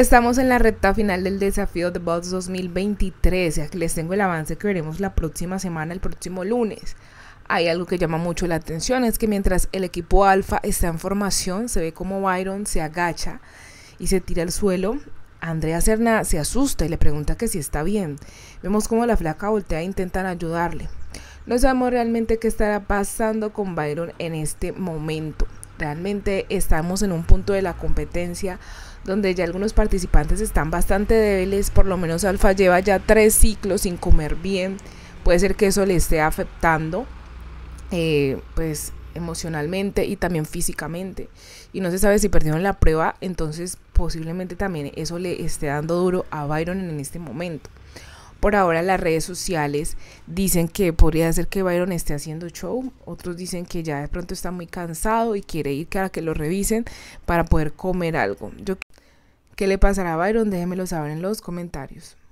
Estamos en la recta final del desafío de Bots 2023. Aquí les tengo el avance que veremos la próxima semana, el próximo lunes. Hay algo que llama mucho la atención, es que mientras el equipo alfa está en formación, se ve como Byron se agacha y se tira al suelo. Andrea Serna se asusta y le pregunta que si está bien. Vemos como la flaca voltea e intentan ayudarle. No sabemos realmente qué estará pasando con Byron en este momento. Realmente estamos en un punto de la competencia donde ya algunos participantes están bastante débiles, por lo menos Alfa lleva ya tres ciclos sin comer bien, puede ser que eso le esté afectando, eh, pues emocionalmente y también físicamente. Y no se sabe si perdieron la prueba, entonces posiblemente también eso le esté dando duro a Byron en este momento por ahora las redes sociales dicen que podría ser que Byron esté haciendo show, otros dicen que ya de pronto está muy cansado y quiere ir para que lo revisen para poder comer algo. Yo, ¿Qué le pasará a Byron? Déjenmelo saber en los comentarios.